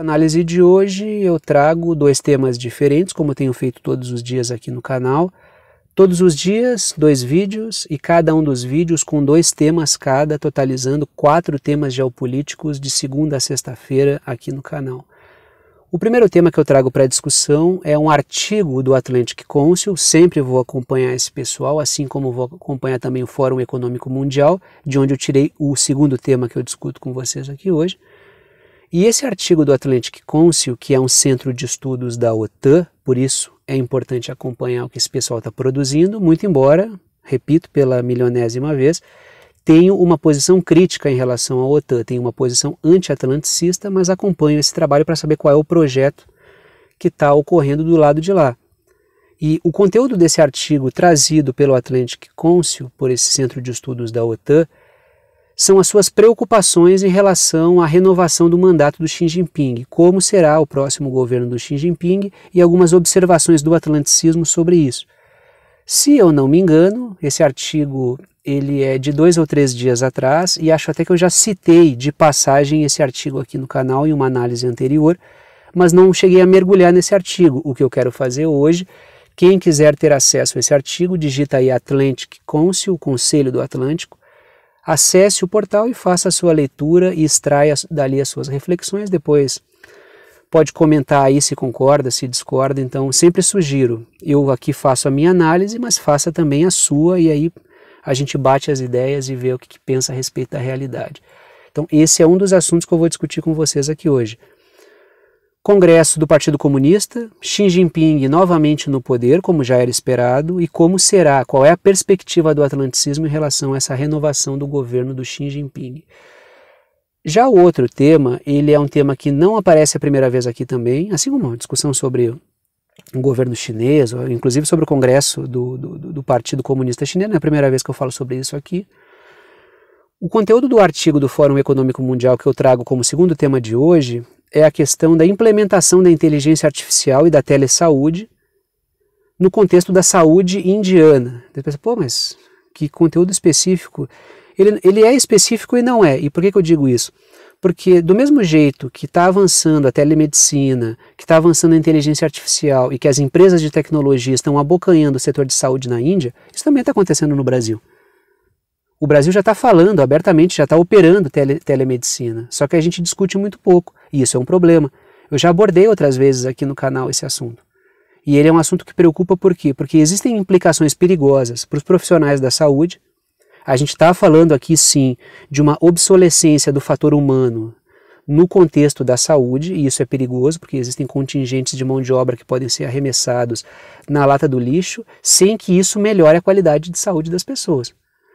Análise de hoje eu trago dois temas diferentes, como tenho feito todos os dias aqui no canal. Todos os dias, dois vídeos, e cada um dos vídeos com dois temas cada, totalizando quatro temas geopolíticos de segunda a sexta-feira aqui no canal. O primeiro tema que eu trago para discussão é um artigo do Atlantic Council, sempre vou acompanhar esse pessoal, assim como vou acompanhar também o Fórum Econômico Mundial, de onde eu tirei o segundo tema que eu discuto com vocês aqui hoje e esse artigo do Atlantic Council, que é um centro de estudos da OTAN, por isso é importante acompanhar o que esse pessoal está produzindo, muito embora, repito pela milionésima vez, tenho uma posição crítica em relação à OTAN, tenho uma posição anti-atlanticista, mas acompanho esse trabalho para saber qual é o projeto que está ocorrendo do lado de lá. E o conteúdo desse artigo trazido pelo Atlantic Council, por esse centro de estudos da OTAN, são as suas preocupações em relação à renovação do mandato do Xi Jinping, como será o próximo governo do Xi Jinping e algumas observações do atlanticismo sobre isso. Se eu não me engano, esse artigo ele é de dois ou três dias atrás e acho até que eu já citei de passagem esse artigo aqui no canal em uma análise anterior, mas não cheguei a mergulhar nesse artigo. O que eu quero fazer hoje quem quiser ter acesso a esse artigo, digita aí Atlantic Council, o Conselho do Atlântico, acesse o portal e faça a sua leitura e extraia dali as suas reflexões. Depois pode comentar aí se concorda, se discorda. Então, sempre sugiro. Eu aqui faço a minha análise, mas faça também a sua e aí a gente bate as ideias e vê o que, que pensa a respeito da realidade. Então, esse é um dos assuntos que eu vou discutir com vocês aqui hoje. Congresso do Partido Comunista, Xi Jinping novamente no poder, como já era esperado, e como será, qual é a perspectiva do atlanticismo em relação a essa renovação do governo do Xi Jinping. Já o outro tema, ele é um tema que não aparece a primeira vez aqui também, assim como uma discussão sobre o governo chinês, inclusive sobre o Congresso do, do, do Partido Comunista Chinês, não é a primeira vez que eu falo sobre isso aqui. O conteúdo do artigo do Fórum Econômico Mundial que eu trago como segundo tema de hoje é a questão da implementação da inteligência artificial e da telesaúde no contexto da saúde indiana. Depois, pô, mas que conteúdo específico? Ele, ele é específico e não é. E por que, que eu digo isso? Porque do mesmo jeito que está avançando a telemedicina, que está avançando a inteligência artificial e que as empresas de tecnologia estão abocanhando o setor de saúde na Índia, isso também está acontecendo no Brasil. O Brasil já está falando abertamente, já está operando tele, telemedicina, só que a gente discute muito pouco, e isso é um problema. Eu já abordei outras vezes aqui no canal esse assunto. E ele é um assunto que preocupa por quê? Porque existem implicações perigosas para os profissionais da saúde. A gente está falando aqui, sim, de uma obsolescência do fator humano no contexto da saúde, e isso é perigoso, porque existem contingentes de mão de obra que podem ser arremessados na lata do lixo, sem que isso melhore a qualidade de saúde das pessoas.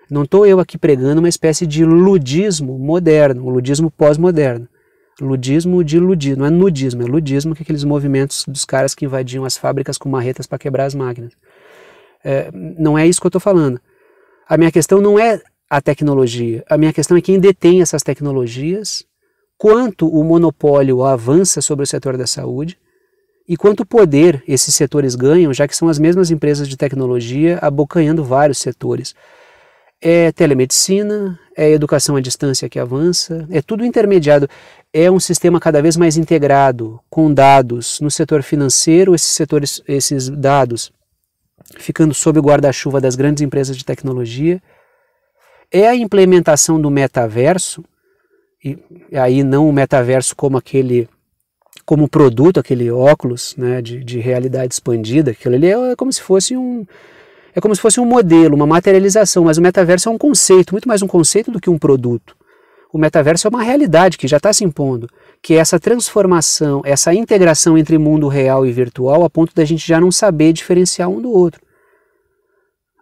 Não estou eu aqui pregando uma espécie de ludismo moderno, um ludismo pós-moderno. Ludismo de ludismo, não é nudismo, é ludismo que é aqueles movimentos dos caras que invadiam as fábricas com marretas para quebrar as máquinas. É, não é isso que eu estou falando. A minha questão não é a tecnologia, a minha questão é quem detém essas tecnologias, quanto o monopólio avança sobre o setor da saúde e quanto poder esses setores ganham, já que são as mesmas empresas de tecnologia abocanhando vários setores é telemedicina, é educação à distância que avança, é tudo intermediado. É um sistema cada vez mais integrado, com dados. No setor financeiro, esses setores, esses dados ficando sob o guarda-chuva das grandes empresas de tecnologia. É a implementação do metaverso, e aí não o metaverso como aquele como produto, aquele óculos né, de, de realidade expandida, aquilo ali é como se fosse um, é como se fosse um modelo, uma materialização, mas o metaverso é um conceito, muito mais um conceito do que um produto. O metaverso é uma realidade que já está se impondo, que é essa transformação, essa integração entre mundo real e virtual, a ponto da gente já não saber diferenciar um do outro.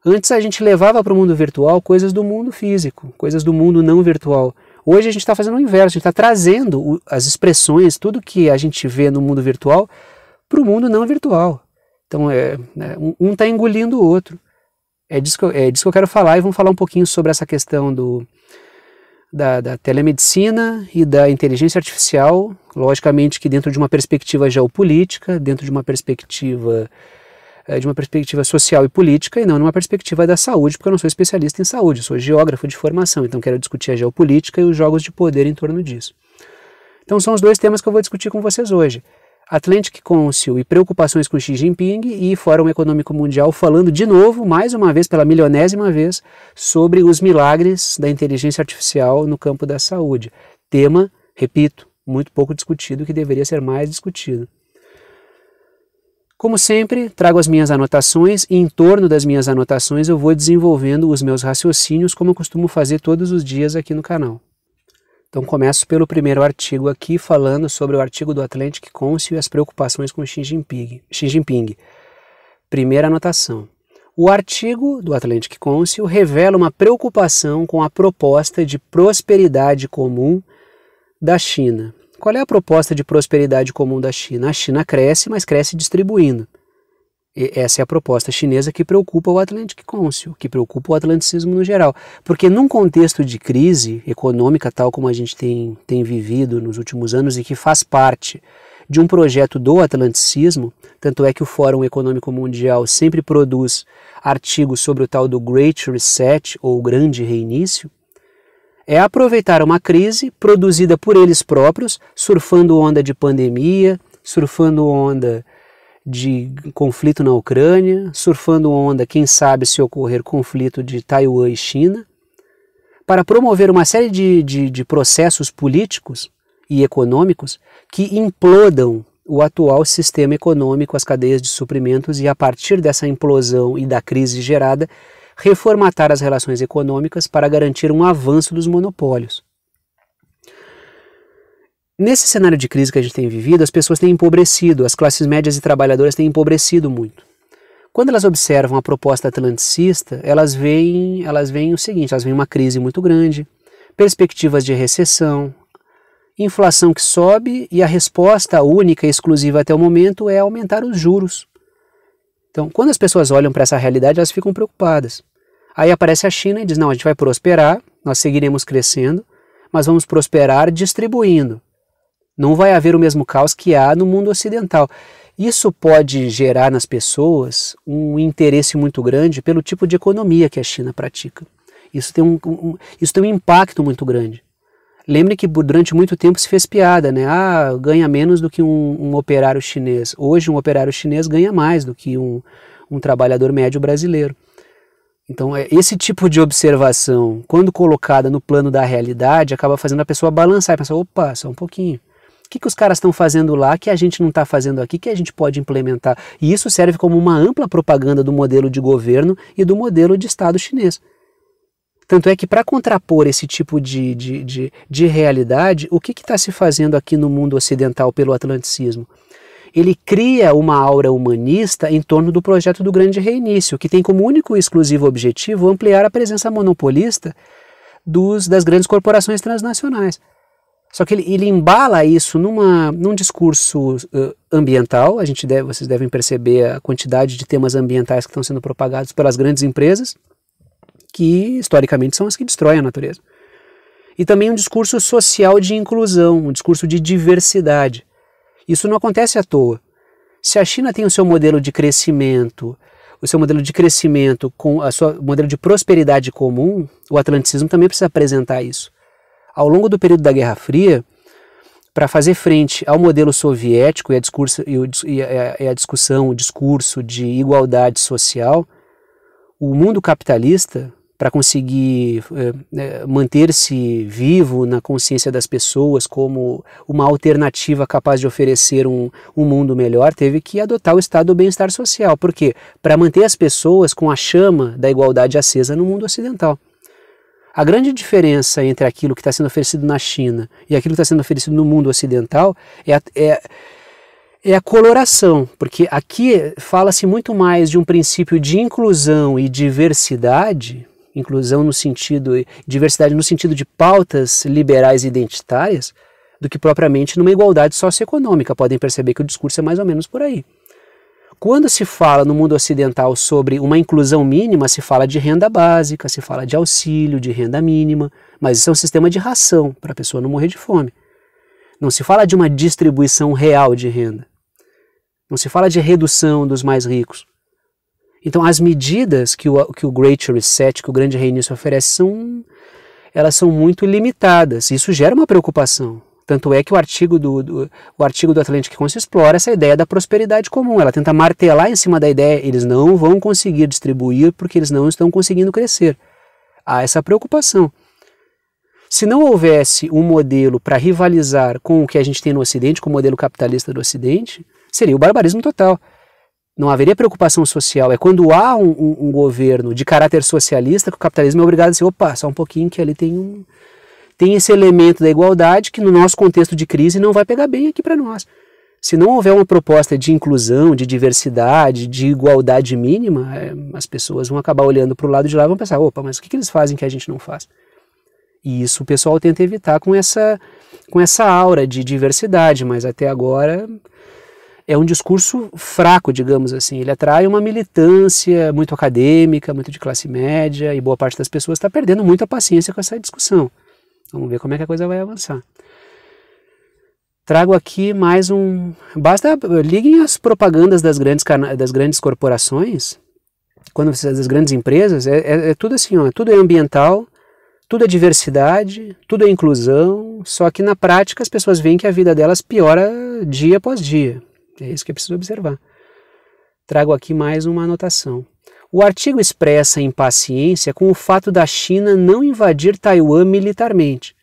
Antes a gente levava para o mundo virtual coisas do mundo físico, coisas do mundo não virtual. Hoje a gente está fazendo o inverso, a gente está trazendo as expressões, tudo que a gente vê no mundo virtual, para o mundo não virtual. Então, é, é um está engolindo o outro. É disso, que eu, é disso que eu quero falar e vamos falar um pouquinho sobre essa questão do, da, da, telemedicina e da inteligência artificial, logicamente que dentro de uma perspectiva geopolítica, dentro de uma perspectiva é, de uma perspectiva social e política e não numa perspectiva da saúde, porque eu não sou especialista em saúde, sou geógrafo de formação, então quero discutir a geopolítica e os jogos de poder em torno disso. Então são os dois temas que eu vou discutir com vocês hoje. Atlantic Council e preocupações com Xi Jinping e Fórum Econômico Mundial falando de novo, mais uma vez, pela milionésima vez, sobre os milagres da inteligência artificial no campo da saúde. Tema, repito, muito pouco discutido que deveria ser mais discutido. Como sempre, trago as minhas anotações e em torno das minhas anotações eu vou desenvolvendo os meus raciocínios como eu costumo fazer todos os dias aqui no canal. Então começo pelo primeiro artigo aqui falando sobre o artigo do Atlantic Council e as preocupações com Xi Jinping. Xi Jinping. Primeira anotação. O artigo do Atlantic Council revela uma preocupação com a proposta de prosperidade comum da China. Qual é a proposta de prosperidade comum da China? A China cresce, mas cresce distribuindo. E essa é a proposta chinesa que preocupa o Atlantic Council, que preocupa o atlanticismo no geral. Porque num contexto de crise econômica tal como a gente tem, tem vivido nos últimos anos e que faz parte de um projeto do atlanticismo, tanto é que o Fórum Econômico Mundial sempre produz artigos sobre o tal do Great Reset ou Grande Reinício, é aproveitar uma crise produzida por eles próprios, surfando onda de pandemia, surfando onda de conflito na Ucrânia, surfando onda, quem sabe, se ocorrer conflito de Taiwan e China, para promover uma série de, de, de processos políticos e econômicos que implodam o atual sistema econômico, as cadeias de suprimentos e, a partir dessa implosão e da crise gerada, reformatar as relações econômicas para garantir um avanço dos monopólios. Nesse cenário de crise que a gente tem vivido, as pessoas têm empobrecido, as classes médias e trabalhadoras têm empobrecido muito. Quando elas observam a proposta atlanticista, elas veem, elas veem o seguinte: elas veem uma crise muito grande, perspectivas de recessão, inflação que sobe e a resposta única e exclusiva até o momento é aumentar os juros. Então, quando as pessoas olham para essa realidade, elas ficam preocupadas. Aí aparece a China e diz: não, a gente vai prosperar, nós seguiremos crescendo, mas vamos prosperar distribuindo. Não vai haver o mesmo caos que há no mundo ocidental. Isso pode gerar nas pessoas um interesse muito grande pelo tipo de economia que a China pratica. Isso tem um, um isso tem um impacto muito grande. Lembre que durante muito tempo se fez piada, né? Ah, ganha menos do que um, um operário chinês. Hoje, um operário chinês ganha mais do que um, um trabalhador médio brasileiro. Então, é esse tipo de observação, quando colocada no plano da realidade, acaba fazendo a pessoa balançar e pensar: opa, só um pouquinho que, que os caras estão fazendo lá que a gente não está fazendo aqui, que a gente pode implementar. E isso serve como uma ampla propaganda do modelo de governo e do modelo de Estado chinês. Tanto é que, para contrapor esse tipo de, de, de, de realidade, o que está se fazendo aqui no mundo ocidental pelo atlanticismo? ele cria uma aura humanista em torno do projeto do Grande Reinício, que tem como único e exclusivo objetivo ampliar a presença monopolista dos, das grandes corporações transnacionais. Só que ele, ele embala isso numa, num discurso uh, ambiental. A gente deve, vocês devem perceber a quantidade de temas ambientais que estão sendo propagados pelas grandes empresas, que historicamente são as que destroem a natureza. E também um discurso social de inclusão, um discurso de diversidade. Isso não acontece à toa. Se a China tem o seu modelo de crescimento, o seu modelo de crescimento com a sua modelo de prosperidade comum, o atlanticismo também precisa apresentar isso ao longo do período da Guerra Fria para fazer frente ao modelo soviético e a, discurso, e a, e a discussão, o discurso de igualdade social, o mundo capitalista, para conseguir eh, eh, manter-se vivo na consciência das pessoas como uma alternativa capaz de oferecer um, um mundo melhor, teve que adotar o estado do bem-estar social. Por quê? Para manter as pessoas com a chama da igualdade acesa no mundo ocidental. A grande diferença entre aquilo que está sendo oferecido na China e aquilo que está sendo oferecido no mundo ocidental é a, é, é a coloração, porque aqui fala-se muito mais de um princípio de inclusão e diversidade, inclusão no sentido diversidade no sentido de pautas liberais e identitárias, do que propriamente numa igualdade socioeconômica. Podem perceber que o discurso é mais ou menos por aí. Quando se fala no mundo ocidental sobre uma inclusão mínima, se fala de renda básica, se fala de auxílio, de renda mínima, mas isso é um sistema de ração para a pessoa não morrer de fome. Não se fala de uma distribuição real de renda. Não se fala de redução dos mais ricos. Então, as medidas que o, que o Great Reset, que o Grande Reinício oferece, são, elas são muito limitadas. Isso gera uma preocupação. Tanto é que o artigo do, do, o artigo do Atlantic Council explora essa ideia da prosperidade comum. Ela tenta martelar em cima da ideia, eles não vão conseguir distribuir porque eles não estão conseguindo crescer. Há essa preocupação. Se não houvesse um modelo para rivalizar com o que a gente tem no Ocidente, com o modelo capitalista do Ocidente, seria o barbarismo total. Não haveria preocupação social. É quando há um, um, um governo de caráter socialista que o capitalismo é obrigado a dizer: opa, só um pouquinho que ali tem um, tem esse elemento da igualdade que no nosso contexto de crise não vai pegar bem aqui para nós. Se não houver uma proposta de inclusão, de diversidade, de igualdade mínima, é, as pessoas vão acabar olhando para o lado de lá e vão pensar: opa, mas o que, eles fazem que a gente não faz? E isso o pessoal tenta evitar com essa, com essa aura de diversidade, mas até agora é um discurso fraco, digamos assim. Ele atrai uma militância muito acadêmica, muito de classe média, e boa parte das pessoas está perdendo muito a paciência com essa discussão. Vamos ver como é que a coisa vai avançar. Trago aqui mais um. Basta liguem as propagandas das grandes, das grandes corporações, quando das grandes empresas, é, é, é tudo assim, ó, tudo é ambiental, tudo é diversidade, tudo é inclusão, só que na prática as pessoas veem que a vida delas piora dia após dia. É isso que é preciso observar. Trago aqui mais uma anotação. O artigo expressa impaciência com o fato da China não invadir Taiwan militarmente.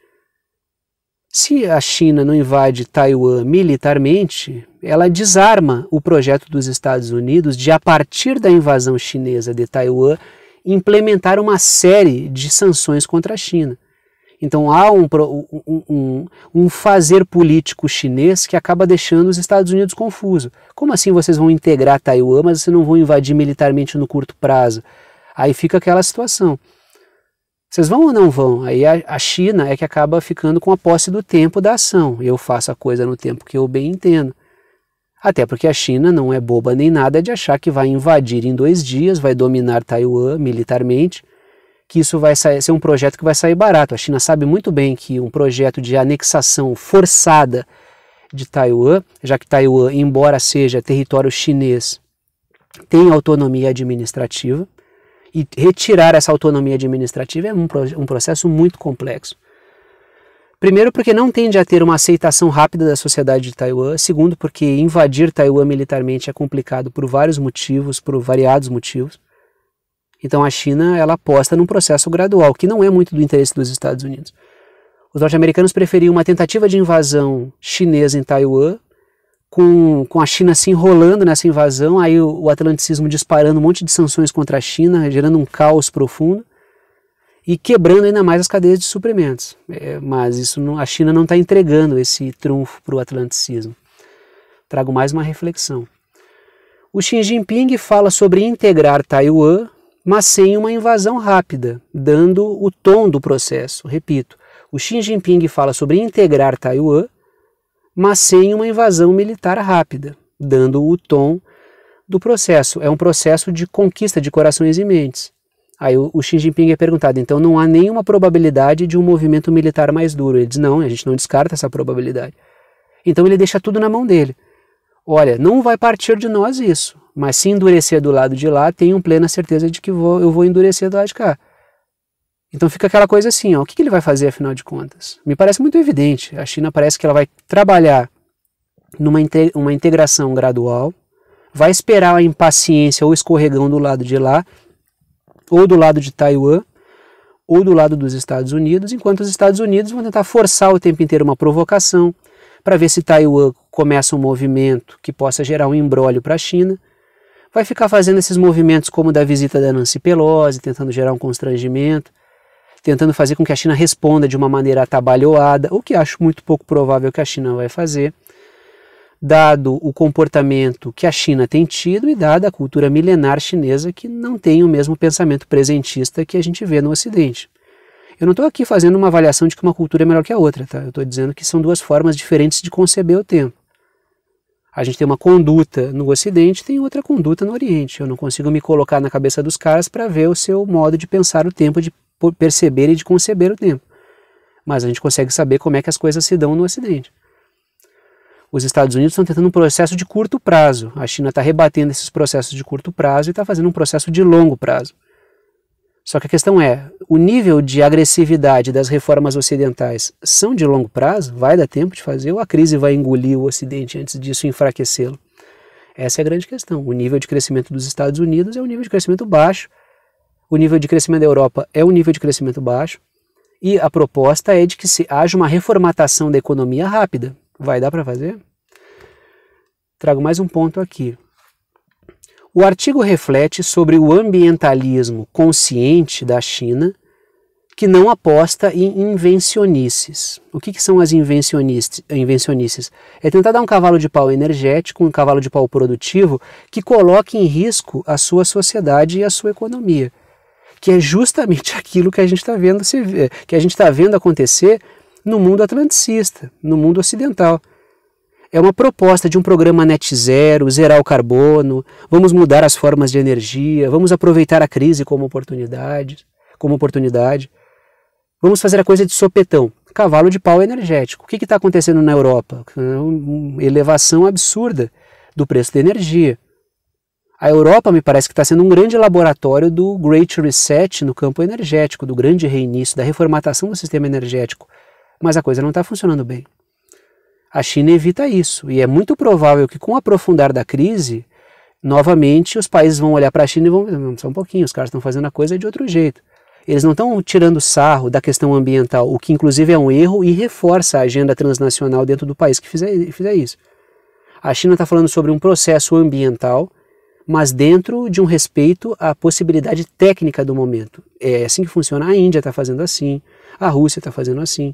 Se a China não invade Taiwan militarmente, ela desarma o projeto dos Estados Unidos de, a partir da invasão chinesa de Taiwan, implementar uma série de sanções contra a China. Então há um, um, um, fazer político chinês que acaba deixando os Estados Unidos confuso. Como assim vocês vão integrar Taiwan, mas vocês não vão invadir militarmente no curto prazo? Aí fica aquela situação. Vocês vão ou não vão? Aí a, a China é que acaba ficando com a posse do tempo da ação. Eu faço a coisa no tempo que eu bem entendo. Até porque a China não é boba nem nada de achar que vai invadir em dois dias, vai dominar Taiwan militarmente que isso vai sair, ser um projeto que vai sair barato. A China sabe muito bem que um projeto de anexação forçada de Taiwan, já que Taiwan, embora seja território chinês, tem autonomia administrativa, e retirar essa autonomia administrativa é um, um processo muito complexo. Primeiro, porque não tende a ter uma aceitação rápida da sociedade de Taiwan. Segundo, porque invadir Taiwan militarmente é complicado por vários motivos, por variados motivos. Então a China ela aposta num processo gradual, que não é muito do interesse dos Estados Unidos. Os norte-americanos preferiam uma tentativa de invasão chinesa em Taiwan, com, com a China se enrolando nessa invasão, aí o, o atlanticismo disparando um monte de sanções contra a China, gerando um caos profundo e quebrando ainda mais as cadeias de suprimentos. É, mas isso não, a China não está entregando esse trunfo para o atlanticismo. Trago mais uma reflexão. O Xi Jinping fala sobre integrar Taiwan mas sem uma invasão rápida, dando o tom do processo. Repito, o Xi Jinping fala sobre integrar Taiwan, mas sem uma invasão militar rápida, dando o tom do processo. É um processo de conquista de corações e mentes. Aí o, o Xi Jinping é perguntado, então não há nenhuma probabilidade de um movimento militar mais duro. Ele diz, não, a gente não descarta essa probabilidade. Então ele deixa tudo na mão dele. Olha, não vai partir de nós isso. Mas se endurecer do lado de lá, tenho plena certeza de que vou, eu vou endurecer do lado de cá. Então fica aquela coisa assim, ó, o que, que ele vai fazer afinal de contas? Me parece muito evidente. A China parece que ela vai trabalhar numa inte uma integração gradual, vai esperar a impaciência ou escorregão do lado de lá, ou do lado de Taiwan, ou do lado dos Estados Unidos, enquanto os Estados Unidos vão tentar forçar o tempo inteiro uma provocação para ver se Taiwan começa um movimento que possa gerar um embrólio para a China vai ficar fazendo esses movimentos como da visita da Nancy Pelosi, tentando gerar um constrangimento, tentando fazer com que a China responda de uma maneira atabalhoada, o que acho muito pouco provável que a China vai fazer, dado o comportamento que a China tem tido e dada a cultura milenar chinesa que não tem o mesmo pensamento presentista que a gente vê no Ocidente. Eu não estou aqui fazendo uma avaliação de que uma cultura é melhor que a outra, tá? Eu estou dizendo que são duas formas diferentes de conceber o tempo. A gente tem uma conduta no Ocidente, tem outra conduta no Oriente. Eu não consigo me colocar na cabeça dos caras para ver o seu modo de pensar o tempo, de perceber e de conceber o tempo. Mas a gente consegue saber como é que as coisas se dão no Ocidente. Os Estados Unidos estão tentando um processo de curto prazo. A China está rebatendo esses processos de curto prazo e está fazendo um processo de longo prazo. Só que a questão é, o nível de agressividade das reformas ocidentais são de longo prazo? Vai dar tempo de fazer ou a crise vai engolir o Ocidente antes disso enfraquecê-lo? Essa é a grande questão. O nível de crescimento dos Estados Unidos é um nível de crescimento baixo, o nível de crescimento da Europa é um nível de crescimento baixo, e a proposta é de que se haja uma reformatação da economia rápida. Vai dar para fazer? Trago mais um ponto aqui. O artigo reflete sobre o ambientalismo consciente da China, que não aposta em invencionices. O que, que são as invencionices? É tentar dar um cavalo de pau energético, um cavalo de pau produtivo, que coloque em risco a sua sociedade e a sua economia. Que é justamente aquilo que a gente está vendo, eh, que a gente tá vendo acontecer no mundo atlanticista, no mundo ocidental é uma proposta de um programa net zero, zerar o carbono, vamos mudar as formas de energia, vamos aproveitar a crise como oportunidade, como oportunidade. Vamos fazer a coisa de sopetão, cavalo de pau energético. O que está acontecendo na Europa? É uma elevação absurda do preço da energia. A Europa me parece que está sendo um grande laboratório do Great Reset no campo energético, do grande reinício, da reformatação do sistema energético. Mas a coisa não está funcionando bem. A China evita isso e é muito provável que com o aprofundar da crise, novamente os países vão olhar para a China e vão, dizer: hum, só um pouquinho, os caras estão fazendo a coisa é de outro jeito. Eles não estão tirando sarro da questão ambiental, o que inclusive é um erro e reforça a agenda transnacional dentro do país que fizer, fizer isso. A China está falando sobre um processo ambiental, mas dentro de um respeito à possibilidade técnica do momento. É assim que funciona. A Índia está fazendo assim, a Rússia está fazendo assim.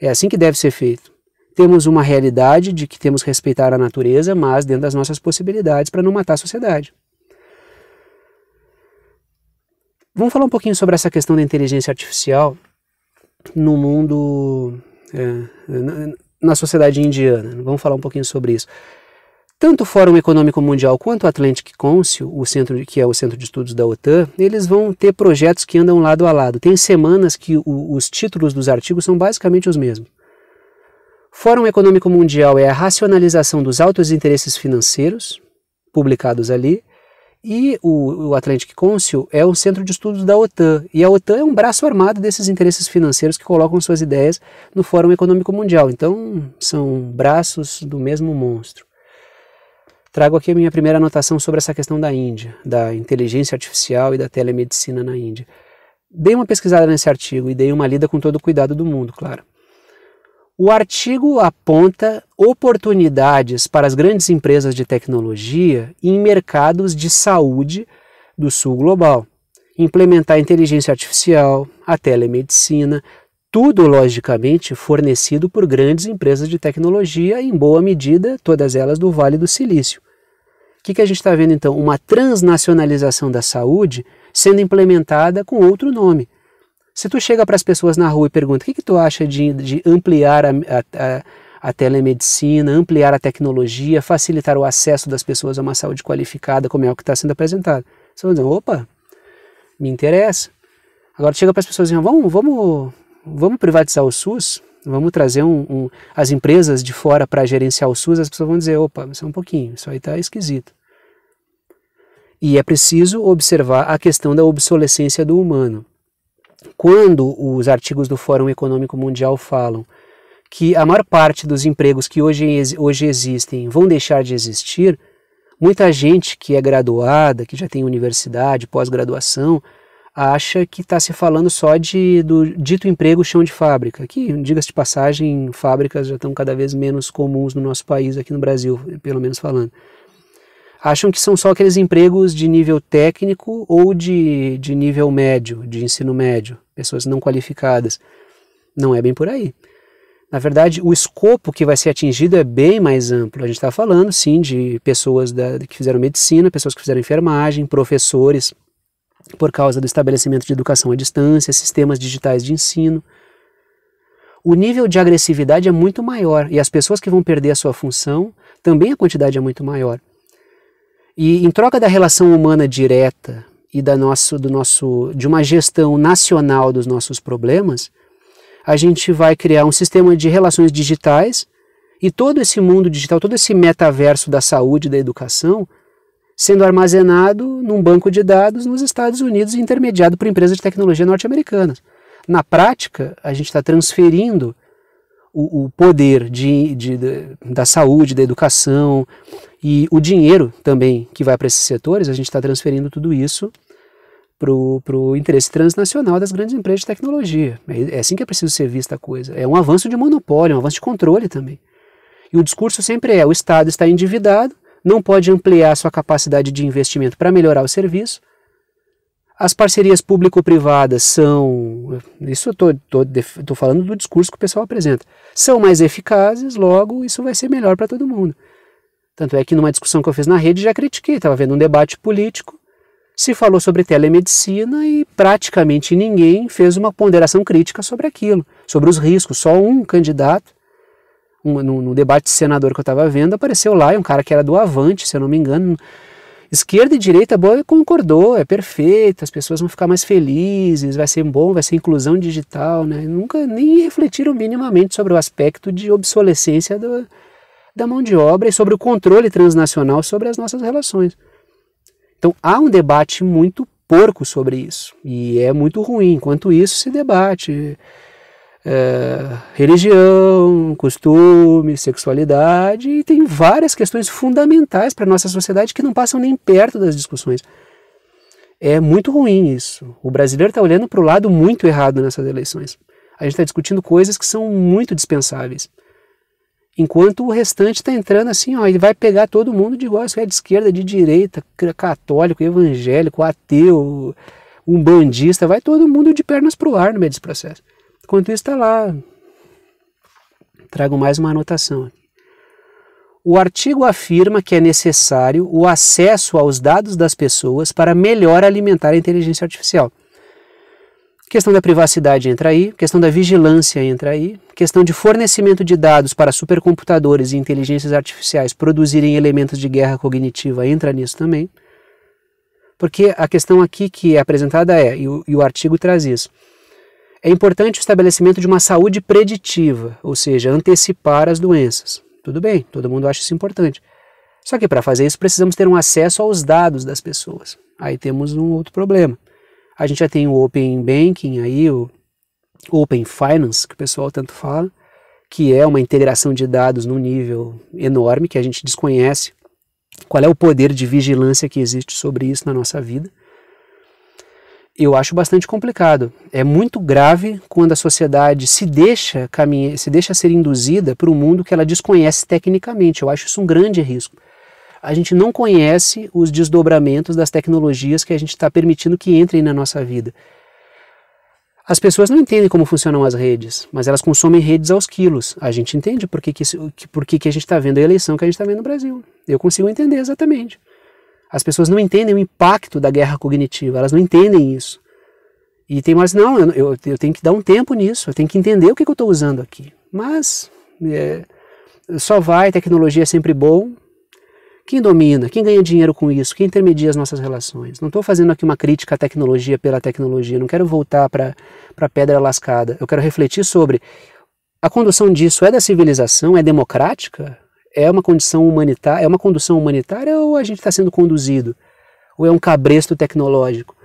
É assim que deve ser feito temos uma realidade de que temos que respeitar a natureza, mas dentro das nossas possibilidades para não matar a sociedade. Vamos falar um pouquinho sobre essa questão da inteligência artificial no mundo, é, na, sociedade indiana. Vamos falar um pouquinho sobre isso. Tanto o Fórum Econômico Mundial quanto o Atlantic Council, o centro, que é o centro de estudos da OTAN, eles vão ter projetos que andam lado a lado. Tem semanas que o, os títulos dos artigos são basicamente os mesmos. Fórum Econômico Mundial é a racionalização dos altos interesses financeiros, publicados ali, e o, o Atlantic Council é o centro de estudos da OTAN. E a OTAN é um braço armado desses interesses financeiros que colocam suas ideias no Fórum Econômico Mundial. Então, são braços do mesmo monstro. Trago aqui a minha primeira anotação sobre essa questão da Índia, da inteligência artificial e da telemedicina na Índia. Dei uma pesquisada nesse artigo e dei uma lida com todo o cuidado do mundo, claro. O artigo aponta oportunidades para as grandes empresas de tecnologia em mercados de saúde do sul global. Implementar a inteligência artificial, a telemedicina, tudo logicamente fornecido por grandes empresas de tecnologia, em boa medida, todas elas do Vale do Silício. O que, que a gente está vendo então? Uma transnacionalização da saúde sendo implementada com outro nome. Se tu chega para as pessoas na rua e pergunta o que, que tu acha de, de ampliar a, a, a telemedicina, ampliar a tecnologia, facilitar o acesso das pessoas a uma saúde qualificada, como é o que está sendo apresentado. Você vai dizer, opa, me interessa. Agora chega para as pessoas e assim, vamos, vamos, vamos privatizar o SUS, vamos trazer um, um, as empresas de fora para gerenciar o SUS, as pessoas vão dizer, opa, isso é um pouquinho, isso aí está esquisito. E é preciso observar a questão da obsolescência do humano quando os artigos do Fórum Econômico Mundial falam que a maior parte dos empregos que hoje, hoje existem vão deixar de existir, muita gente que é graduada, que já tem universidade, pós-graduação, acha que está se falando só de, do dito emprego chão de fábrica, que, diga-se de passagem, fábricas já estão cada vez menos comuns no nosso país, aqui no Brasil, pelo menos falando acham que são só aqueles empregos de nível técnico ou de, de nível médio, de ensino médio, pessoas não qualificadas. Não é bem por aí. Na verdade, o escopo que vai ser atingido é bem mais amplo. A gente está falando, sim, de pessoas da, que fizeram medicina, pessoas que fizeram enfermagem, professores, por causa do estabelecimento de educação à distância, sistemas digitais de ensino. O nível de agressividade é muito maior e as pessoas que vão perder a sua função também a quantidade é muito maior. E em troca da relação humana direta e da nosso, do nosso, de uma gestão nacional dos nossos problemas, a gente vai criar um sistema de relações digitais e todo esse mundo digital, todo esse metaverso da saúde, da educação, sendo armazenado num banco de dados nos Estados Unidos e intermediado por empresas de tecnologia norte-americanas. Na prática, a gente está transferindo o, o poder de, de, de, da saúde, da educação e o dinheiro também que vai para esses setores, a gente está transferindo tudo isso para o interesse transnacional das grandes empresas de tecnologia. É, é assim que é preciso ser vista a coisa. É um avanço de monopólio, é um avanço de controle também. E o discurso sempre é: o Estado está endividado, não pode ampliar sua capacidade de investimento para melhorar o serviço, as parcerias público-privadas são, isso eu estou falando do discurso que o pessoal apresenta, são mais eficazes, logo isso vai ser melhor para todo mundo. Tanto é que numa discussão que eu fiz na rede já critiquei, estava vendo um debate político, se falou sobre telemedicina e praticamente ninguém fez uma ponderação crítica sobre aquilo, sobre os riscos. Só um candidato, um, no, no debate senador que eu estava vendo, apareceu lá, e um cara que era do Avante, se eu não me engano, Esquerda e direita boa concordou, é perfeito, as pessoas vão ficar mais felizes, vai ser bom, vai ser inclusão digital, né? Nunca nem refletiram minimamente sobre o aspecto de obsolescência do, da mão de obra e sobre o controle transnacional sobre as nossas relações. Então há um debate muito porco sobre isso e é muito ruim. Enquanto isso se debate é, religião, costume, sexualidade, e tem várias questões fundamentais para a nossa sociedade que não passam nem perto das discussões. É muito ruim isso. O brasileiro está olhando para o lado muito errado nessas eleições. A gente está discutindo coisas que são muito dispensáveis. Enquanto o restante está entrando assim, ó, ele vai pegar todo mundo de igual, se é de esquerda, de direita, católico, evangélico, ateu, um bandista, vai todo mundo de pernas pro ar no meio desse processo. Enquanto isso, está lá. Trago mais uma anotação aqui. O artigo afirma que é necessário o acesso aos dados das pessoas para melhor alimentar a inteligência artificial. Questão da privacidade entra aí, questão da vigilância entra aí, questão de fornecimento de dados para supercomputadores e inteligências artificiais produzirem elementos de guerra cognitiva entra nisso também. Porque a questão aqui que é apresentada é, e o, e o artigo traz isso, é importante o estabelecimento de uma saúde preditiva, ou seja, antecipar as doenças. Tudo bem, todo mundo acha isso importante. Só que para fazer isso precisamos ter um acesso aos dados das pessoas. Aí temos um outro problema. A gente já tem o Open Banking aí, o Open Finance, que o pessoal tanto fala, que é uma integração de dados num nível enorme que a gente desconhece. Qual é o poder de vigilância que existe sobre isso na nossa vida? eu acho bastante complicado. É muito grave quando a sociedade se deixa caminhar, se deixa ser induzida para um mundo que ela desconhece tecnicamente. Eu acho isso um grande risco. A gente não conhece os desdobramentos das tecnologias que a gente está permitindo que entrem na nossa vida. As pessoas não entendem como funcionam as redes, mas elas consomem redes aos quilos. A gente entende por que, que, por que, que a gente está vendo a eleição que a gente está vendo no Brasil. Eu consigo entender exatamente. As pessoas não entendem o impacto da guerra cognitiva, elas não entendem isso. E tem mais, não, eu, eu, tenho que dar um tempo nisso, eu tenho que entender o que, que eu estou usando aqui. Mas é, só vai, tecnologia é sempre bom. Quem domina, quem ganha dinheiro com isso, quem intermedia as nossas relações. Não estou fazendo aqui uma crítica à tecnologia pela tecnologia, não quero voltar para a pedra lascada. Eu quero refletir sobre a condução disso é da civilização, é democrática? é uma condição humanitária, é uma condução humanitária ou a gente está sendo conduzido? Ou é um cabresto tecnológico?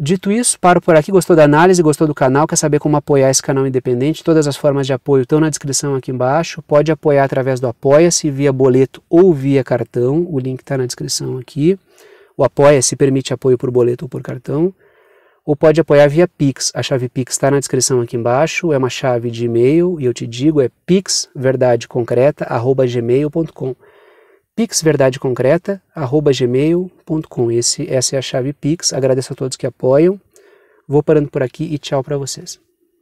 Dito isso, paro por aqui. Gostou da análise? Gostou do canal? Quer saber como apoiar esse canal independente? Todas as formas de apoio estão na descrição aqui embaixo. Pode apoiar através do Apoia-se, via boleto ou via cartão. O link está na descrição aqui. O Apoia-se permite apoio por boleto ou por cartão ou pode apoiar via Pix. A chave Pix está na descrição aqui embaixo, é uma chave de e-mail e eu te digo é pixverdadeconcreta@gmail.com. pixverdadeconcreta@gmail.com. Esse essa é a chave Pix. Agradeço a todos que apoiam. Vou parando por aqui e tchau para vocês.